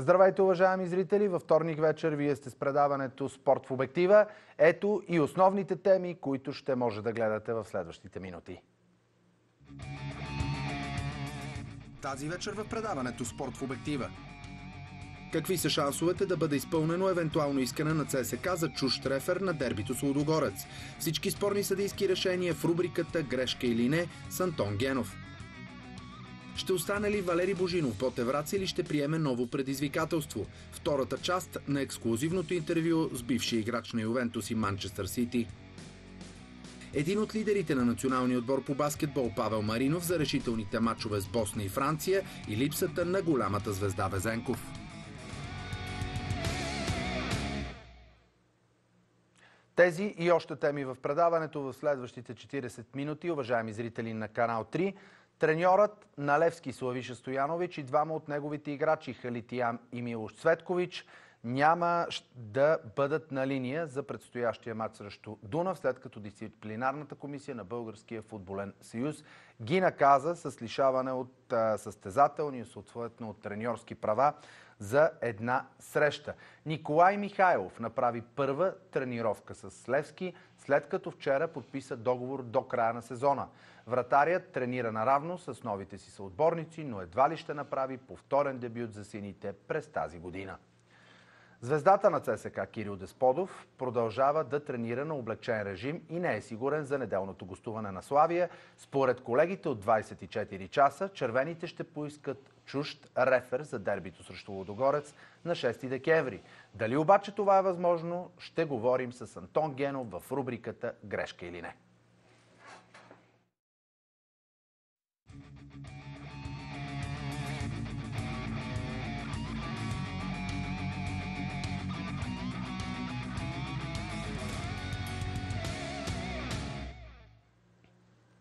Здравейте, уважаеми зрители! Във вторник вечер вие сте с предаването Спорт в обектива. Ето и основните теми, които ще може да гледате в следващите минути. Тази вечер в предаването Спорт в обектива. Какви са шансовете да бъде изпълнено евентуално искане на ЦСК за чуж трефер на дербито с Лудогорец? Всички спорни съдийски решения в рубриката Грешка или не с Антон Генов. Ще остане ли Валери Божинов под Евраци или ще приеме ново предизвикателство? Втората част на ексклюзивното интервю с бившия играч на Ювентус и Манчестър Сити. Един от лидерите на националния отбор по баскетбол Павел Маринов за решителните матчове с Босна и Франция и липсата на голямата звезда Везенков. Тези и още теми в предаването в следващите 40 минути, уважаеми зрители на канал 3. Треньорът на Левски Славиша Стоянович и двама от неговите играчи Халитиян и Милош Цветкович няма да бъдат на линия за предстоящия матч срещу Дунав, след като дисциплинарната комисия на Българския футболен съюз ги наказа с лишаване от състезателни и съответно от треньорски права за една среща. Николай Михайлов направи първа тренировка с Левски, след като вчера подписа договор до края на сезона. Вратарият тренира наравно с новите си съотборници, но едва ли ще направи повторен дебют за сините през тази година. Звездата на ЦСК Кирил Десподов продължава да тренира на облегчен режим и не е сигурен за неделното гостуване на Славия. Според колегите от 24 часа, червените ще поискат чужд рефер за дербито срещу Лодогорец на 6 декември. Дали обаче това е възможно, ще говорим с Антон Генов в рубриката Грешка или не.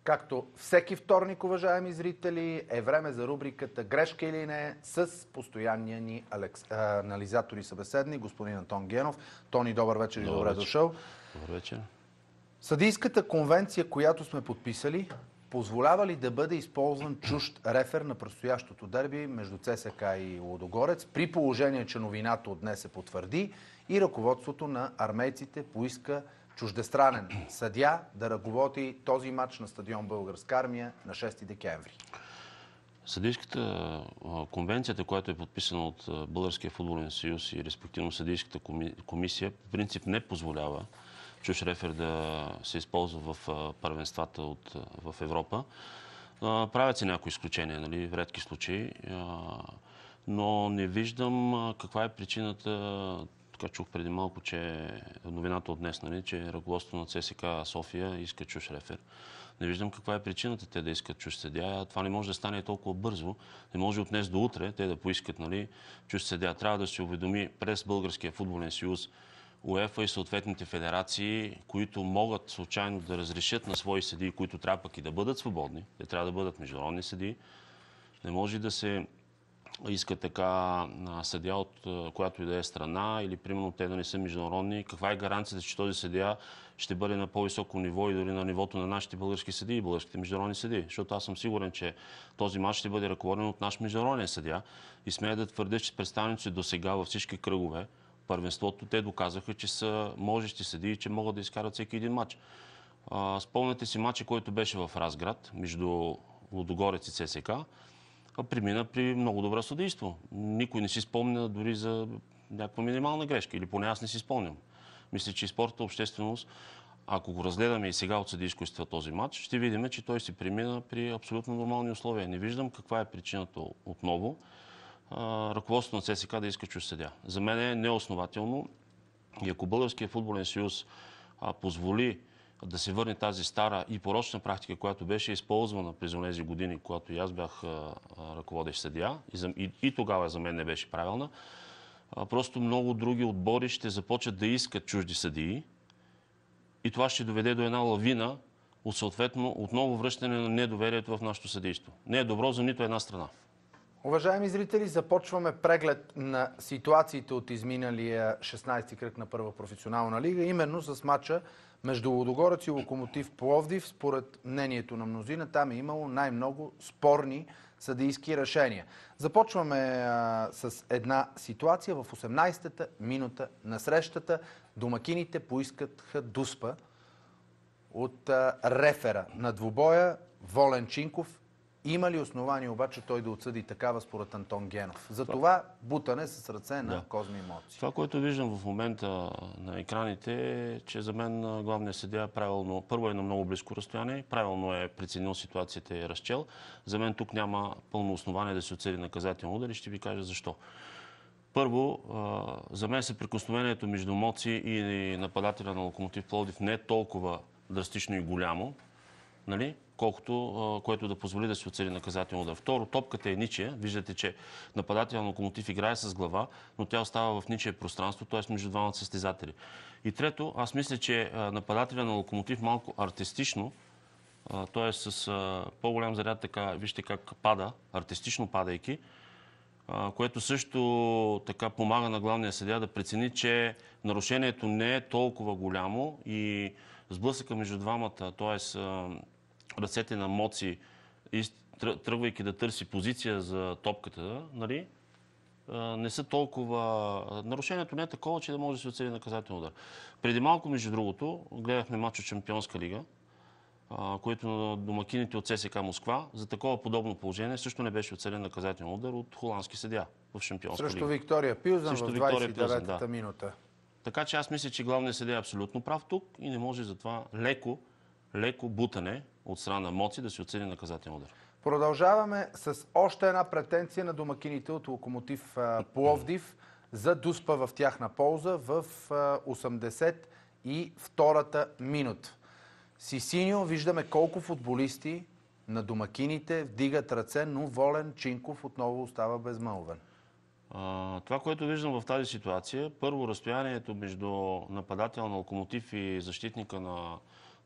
Както всеки вторник, уважаеми зрители, е време за рубриката Грешка или не с постоянния ни алекс... анализатор и събеседни, господин Антон Генов. Тони, добър вечер и добре вечер. дошъл. Добър вечер. Съдийската конвенция, която сме подписали, позволява ли да бъде използван чужд рефер на предстоящото дерби между ЦСК и Лодогорец, при положение, че новината от днес се потвърди и ръководството на армейците поиска чуждестранен съдя да ръководи този матч на стадион Българска армия на 6 декември? Съдийската конвенцията, която е подписана от Българския футболен съюз и респективно съдийската комисия, по принцип не позволява чуш рефер да се използва в първенствата от, в Европа. Правят се някои изключения, нали, в редки случаи, но не виждам каква е причината така чух преди малко, че новината от днес, нали, че ръководството на ЦСК София иска чуш рефер. Не виждам каква е причината те да искат чуш съдя. Това не може да стане толкова бързо. Не може от днес до утре те да поискат нали, чуш съдя. Трябва да се уведоми през Българския футболен съюз УЕФА и съответните федерации, които могат случайно да разрешат на свои седи, които трябва пък и да бъдат свободни. Те трябва да бъдат международни съдии. Не може да се иска така съдя от която и да е страна или примерно те да не са международни, каква е гаранцията, че този съдя ще бъде на по-високо ниво и дори на нивото на нашите български съди и българските международни съди? Защото аз съм сигурен, че този матч ще бъде ръководен от наш международен съдя и смея да твърдя, че представници до сега във всички кръгове, първенството, те доказаха, че са можещи съди и че могат да изкарат всеки един матч. Спомняте си матча, който беше в Разград между Лодогорец и ЦСКА премина при много добро съдейство. Никой не си спомня дори за някаква минимална грешка. Или поне аз не си спомням. Мисля, че и спорта общественост, ако го разгледаме и сега от съдийскостта този матч, ще видим, че той си премина при абсолютно нормални условия. Не виждам каква е причината отново ръководството на ССК да иска чуж съдя. За мен е неоснователно и ако Българския футболен съюз позволи да се върне тази стара и порочна практика, която беше използвана през тези години, когато и аз бях ръководещ съдия и, за, и, и тогава за мен не беше правилна. А, просто много други отбори ще започват да искат чужди съдии и това ще доведе до една лавина от съответно отново връщане на недоверието в нашето съдейство. Не е добро за нито една страна. Уважаеми зрители, започваме преглед на ситуациите от изминалия 16-ти кръг на Първа професионална лига, именно с матча между Лодогорец и Локомотив Пловдив. Според мнението на мнозина, там е имало най-много спорни съдийски решения. Започваме а, с една ситуация в 18-та минута на срещата. Домакините поискаха дуспа от а, рефера на двубоя Волен Чинков има ли основание обаче той да отсъди такава според Антон Генов? За това бутане с ръце на да. Козми Моци. Това, което виждам в момента на екраните е, че за мен главният съдия правилно, първо е на много близко разстояние, правилно е преценил ситуацията и е разчел. За мен тук няма пълно основание да се отсъди наказателно удар и ще ви кажа защо. Първо, за мен съприкосновението между Моци и нападателя на Локомотив Плодив не е толкова драстично и голямо, нали? колкото, което да позволи да се оцели наказателно удар. Второ, топката е ничия. Виждате, че нападател на локомотив играе с глава, но тя остава в ничия пространство, т.е. между двамата състезатели. И трето, аз мисля, че нападателя на локомотив малко артистично, т.е. с по-голям заряд, така, вижте как пада, артистично падайки, което също така помага на главния съдя да прецени, че нарушението не е толкова голямо и сблъсъка между двамата, т.е ръцете на Моци, тръгвайки да търси позиция за топката, нали, не са толкова... Нарушението не е такова, че да може да се оцели наказателен удар. Преди малко, между другото, гледахме матч от Чемпионска лига, който на домакините от ССК Москва за такова подобно положение също не беше оцелен наказателен удар от холандски съдя в Шампионска лига. Срещу Виктория Пилзан Срещу в 29-та да. минута. Така че аз мисля, че главният съдя е абсолютно прав тук и не може за това леко, леко бутане от страна на МОЦИ да си оцени наказателен удар. Продължаваме с още една претенция на домакините от Локомотив Пловдив за дуспа в тяхна полза в 82-та минута. Сисиньо виждаме колко футболисти на домакините вдигат ръце, но Волен Чинков отново остава безмълвен. това, което виждам в тази ситуация, първо разстоянието между нападател на локомотив и защитника на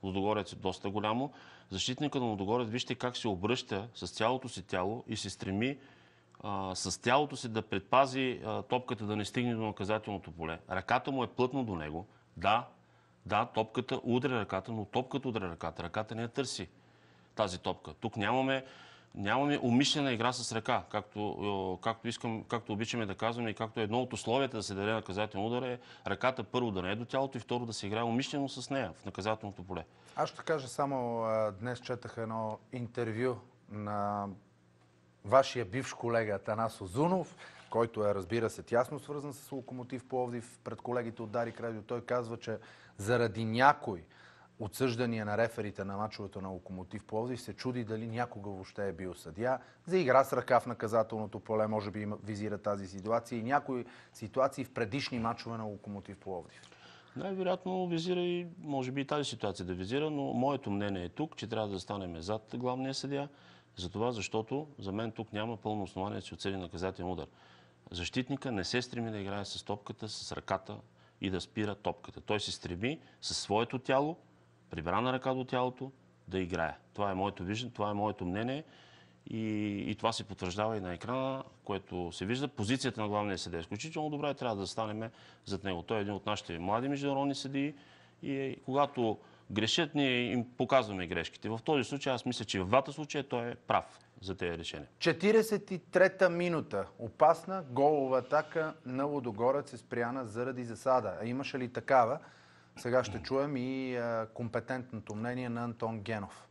Лудогорец е доста голямо. Защитника на Лудогорец, вижте как се обръща с цялото си тяло и се стреми а, с тялото си да предпази а, топката да не стигне до наказателното поле. Ръката му е плътно до него. Да, да, топката удря ръката, но топката удря ръката. Ръката не я търси тази топка. Тук нямаме нямаме умишлена игра с ръка, както, е, както, искам, както обичаме да казваме и както едно от условията да се даде наказателен удар е ръката първо да не е до тялото и второ да се играе умишлено с нея в наказателното поле. Аз ще кажа само, днес четах едно интервю на вашия бивш колега Танас Озунов, който е, разбира се, тясно свързан с Локомотив Пловдив, пред колегите от Дари Радио. Той казва, че заради някой отсъждания на реферите на мачовето на Локомотив Пловдив се чуди дали някога въобще е бил съдия. За игра с ръка в наказателното поле може би визира тази ситуация и някои ситуации в предишни мачове на Локомотив Пловдив. Най-вероятно визира и може би и тази ситуация да визира, но моето мнение е тук, че трябва да станем зад главния съдия, за това, защото за мен тук няма пълно основание да си оцели наказателен удар. Защитника не се стреми да играе с топката, с ръката и да спира топката. Той се стреми със своето тяло прибрана ръка до тялото, да играе. Това е моето виждане, това е моето мнение и, и това се потвърждава и на екрана, което се вижда. Позицията на главния съдия е изключително добра и трябва да станем зад него. Той е един от нашите млади международни съдии и е, когато грешат, ние им показваме грешките. В този случай аз мисля, че в двата случая той е прав за тези решения. 43-та минута. Опасна голова атака на Лодогорец е спряна заради засада. А имаше ли такава? Сега ще чуем и а, компетентното мнение на Антон Генов.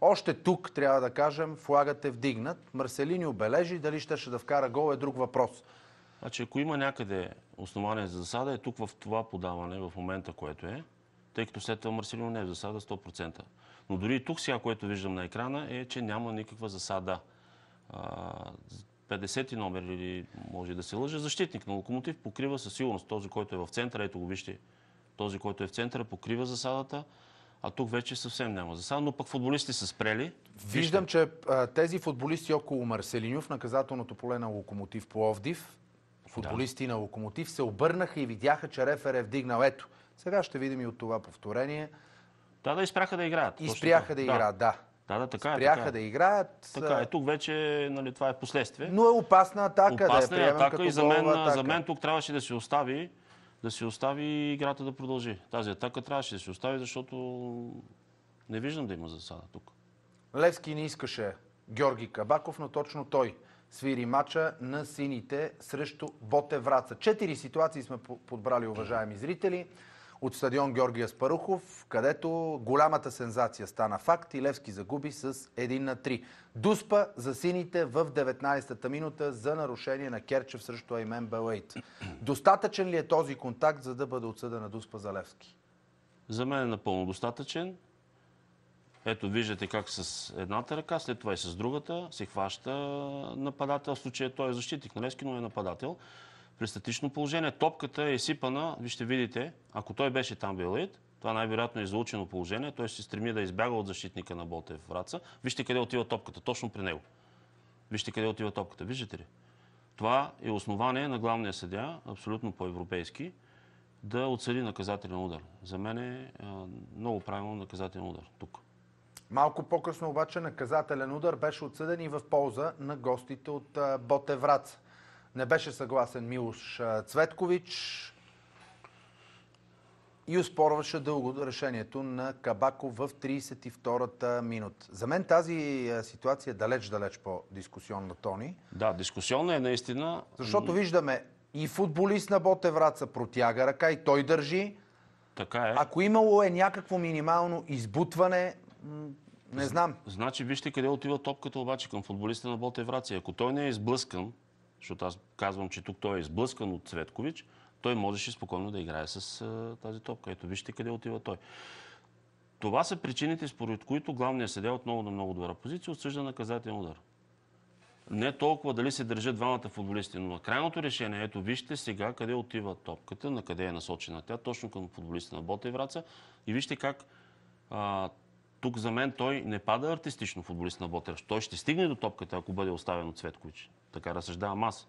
Още тук, трябва да кажем, флагът е вдигнат. Марселини обележи, дали ще, ще да вкара гол е друг въпрос. Значи, ако има някъде основание за засада, е тук в това подаване, в момента, което е, тъй като след това Марселино не е в засада 100%. Но дори и тук сега, което виждам на екрана, е, че няма никаква засада. 50 номер или може да се лъжа, защитник на локомотив покрива със сигурност този, който е в центъра. Ето го вижте, този, който е в центъра, покрива засадата, а тук вече съвсем няма засада, но пък футболисти са спрели. Виждам, че тези футболисти около Марселиньо в наказателното поле на Локомотив Пловдив, футболисти да. на Локомотив се обърнаха и видяха, че рефер е вдигнал. Ето, сега ще видим и от това повторение. Да, да, изпряха да играят. И спряха да, да играят, да. Да, да, така Спряха е. Спряха е. да играят. Така е, тук вече нали, това е последствие. Но е опасна атака. Опасна да е атака и за мен, за мен тук трябваше да се остави да се остави играта да продължи. Тази атака трябваше да се остави, защото не виждам да има засада тук. Левски не искаше Георги Кабаков, но точно той свири мача на сините срещу Боте Враца. Четири ситуации сме подбрали, уважаеми зрители от стадион Георгия Спарухов, където голямата сензация стана факт и Левски загуби с 1 на 3. Дуспа за сините в 19-та минута за нарушение на Керчев срещу Аймен Белейт. Достатъчен ли е този контакт, за да бъде отсъдена Дуспа за Левски? За мен е напълно достатъчен. Ето, виждате как с едната ръка, след това и с другата се хваща нападател. В случая той е защитник на Левски, но е нападател при статично положение топката е изсипана, вижте, видите, ако той беше там бил лид, това най-вероятно е заучено положение, той се стреми да избяга от защитника на Ботев Враца. Вижте къде отива топката, точно при него. Вижте къде отива топката, виждате ли? Това е основание на главния съдя, абсолютно по-европейски, да отсъди наказателен удар. За мен е много правилно наказателен удар тук. Малко по-късно обаче наказателен удар беше отсъден и в полза на гостите от Ботевраца. Не беше съгласен Милош Цветкович и успорваше дълго решението на Кабако в 32-та минут. За мен тази ситуация е далеч-далеч по-дискусионна, Тони. Да, дискусионна е наистина. Защото виждаме и футболист на Боте Враца протяга ръка и той държи. Така е. Ако имало е някакво минимално избутване, не знам. Значи вижте къде отива топката обаче към футболиста на Боте Враца. Ако той не е изблъскан, защото аз казвам, че тук той е изблъскан от Цветкович, той можеше спокойно да играе с а, тази топка. Ето вижте къде отива той. Това са причините, според които главният съдя отново на много добра позиция отсъжда наказателен удар. Не толкова дали се държат двамата футболисти, но на крайното решение, ето вижте сега къде отива топката, на къде е насочена тя, точно към футболиста на Бота и Враца. И вижте как а, тук за мен той не пада артистично футболист на Ботев. Той ще стигне до топката, ако бъде оставен от Цветкович. Така разсъждавам аз.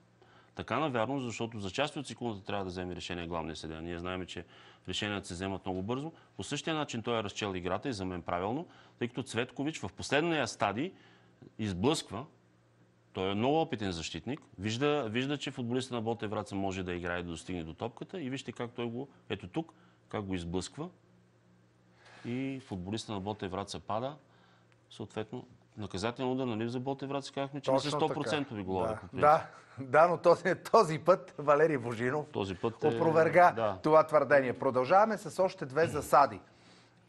Така навярно, защото за части от секундата трябва да вземе решение главния съдия. Ние знаем, че решенията се вземат много бързо. По същия начин той е разчел играта и за мен правилно, тъй като Цветкович в последния стадий изблъсква. Той е много опитен защитник. Вижда, вижда че футболиста на Боте Враца може да играе да достигне до топката и вижте как той го, ето тук, как го изблъсква. И футболиста на Боте Враца пада. Съответно, Наказателно да, нали за Ботевград си казахме, че не са 100% ви Да. да, да, но този, този път Валерий Божинов този път е... опроверга да. това твърдение. Продължаваме с още две засади,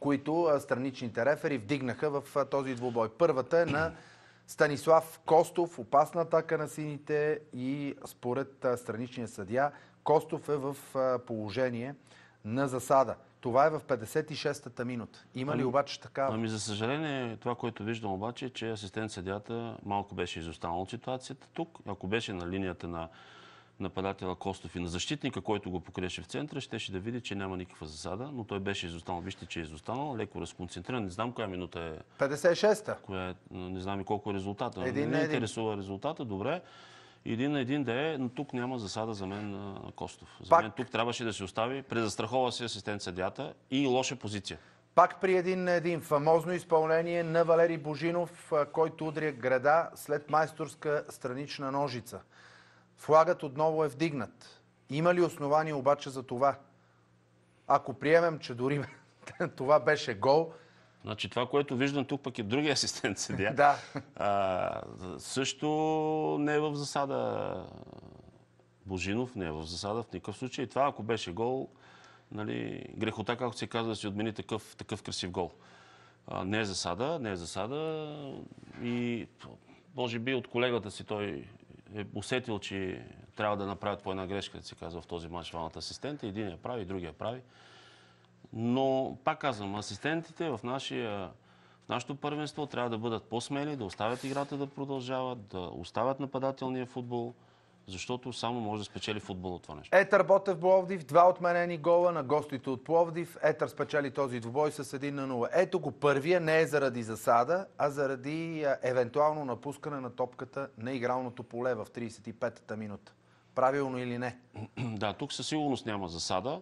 които страничните рефери вдигнаха в този двубой. Първата е на Станислав Костов, опасна атака на сините и според страничния съдия Костов е в положение на засада. Това е в 56-та минута. Има ли ами, обаче така? Ами, за съжаление, това, което виждам обаче, е, че асистент съдята малко беше изостанал от ситуацията тук. Ако беше на линията на нападателя Костов и на защитника, който го покреше в центъра, щеше да види, че няма никаква засада, но той беше изостанал. Вижте, че е изостанал, леко разконцентриран. Не знам коя минута е. 56-та. Коя е, не знам и колко е резултата. Един, не не интересува резултата, добре един на един да е, но тук няма засада за мен на Костов. За Пак... мен тук трябваше да се остави, презастрахова си асистент съдята и лоша позиция. Пак при един на един фамозно изпълнение на Валери Божинов, който удря града след майсторска странична ножица. Флагът отново е вдигнат. Има ли основания обаче за това? Ако приемем, че дори това беше гол, Значи това, което виждам тук пък е другия асистент седя, да. А, също не е в засада Божинов, не е в засада в никакъв случай. Това, ако беше гол, нали, грехота, както се казва, да си отмени такъв, такъв красив гол. А, не е засада, не е засада и може би от колегата си той е усетил, че трябва да направят по една грешка, да се казва в този матч двамата асистента. Един я прави, другия прави. Но, пак казвам, асистентите в, нашия, в нашето първенство трябва да бъдат по-смели, да оставят играта да продължава, да оставят нападателния футбол, защото само може да спечели футбол от това нещо. Етър Ботев Пловдив, два отменени гола на гостите от Пловдив. Етър спечели този двубой с 1 на 0. Ето го първия не е заради засада, а заради евентуално напускане на топката на игралното поле в 35-та минута. Правилно или не? да, тук със сигурност няма засада.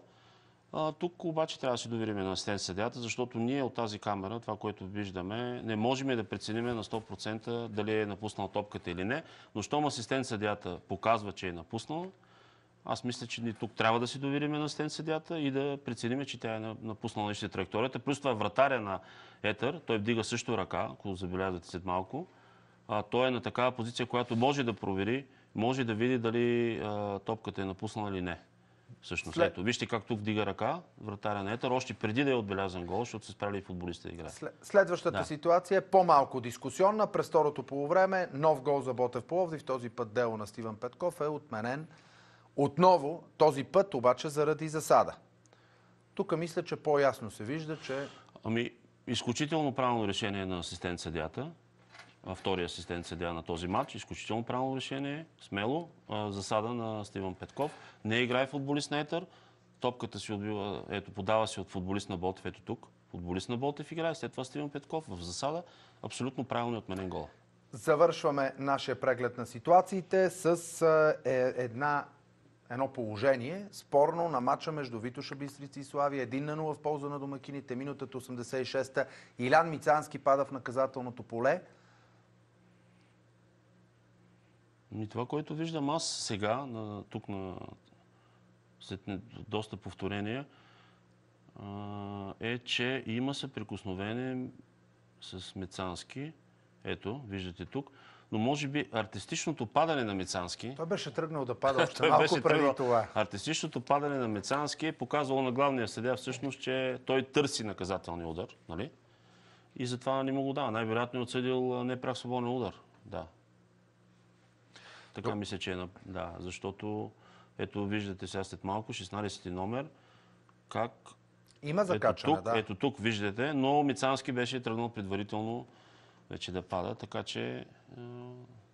А, тук обаче трябва да се довериме на стен съдята, защото ние от тази камера, това, което виждаме, не можем да прецениме на 100% дали е напуснал топката или не. Но щом асистент съдята показва, че е напуснал, аз мисля, че ни тук трябва да си доверим на стен съдята и да прецениме, че тя е напуснала наистина траекторията. Плюс това е вратаря на Етър, той вдига също ръка, ако забелязвате след малко. А, той е на такава позиция, която може да провери, може да види дали а, топката е напуснала или не. Всъщност, след... ето, вижте как тук вдига ръка вратаря на Етър, още преди да е отбелязан гол, защото се справили и футболиста игра. След... Следващата да. ситуация е по-малко дискусионна. През второто полувреме нов гол за Ботев Пловдив, този път дело на Стивен Петков е отменен. Отново, този път обаче заради засада. Тук мисля, че по-ясно се вижда, че... Ами, изключително правилно решение на асистент съдята втори асистент седя на този матч. Изключително правилно решение, смело, засада на Стиван Петков. Не играе футболист на Етър, топката си отбива, ето, подава си от футболист на Ботев, ето тук. Футболист на Ботев играе, след това Стиван Петков в засада. Абсолютно правилно отменен гол. Завършваме нашия преглед на ситуациите с е, една едно положение, спорно на матча между Витоша Бистрици и Славия, 1 на 0 в полза на домакините, минутата 86-та. Илян Мицански пада в наказателното поле, И ами това, което виждам аз сега, на, тук на, след доста повторения, а, е, че има съприкосновение с Мецански. Ето, виждате тук. Но може би артистичното падане на Мецански... Той беше тръгнал да пада още малко беше преди тръгнал... това. Артистичното падане на Мецански е показало на главния съдя всъщност, че той търси наказателния удар, нали? И затова не му го дава. Най-вероятно е отсъдил неправ свободен удар. Да. Така Но... мисля, че е. Да, защото ето виждате сега след малко 16 ти номер как има закачане, ето тук, да. Ето тук виждате, но Мицански беше тръгнал предварително вече да пада, така че е,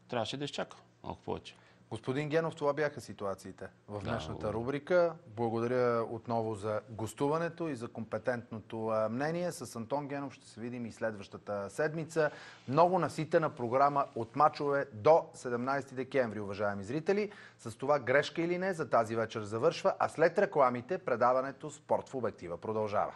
трябваше да изчака малко повече. Господин Генов, това бяха ситуациите в днешната да, рубрика. Благодаря отново за гостуването и за компетентното мнение. С Антон Генов ще се видим и следващата седмица. Много наситена програма от мачове до 17 декември, уважаеми зрители. С това грешка или не за тази вечер завършва, а след рекламите предаването Спорт в обектива продължава.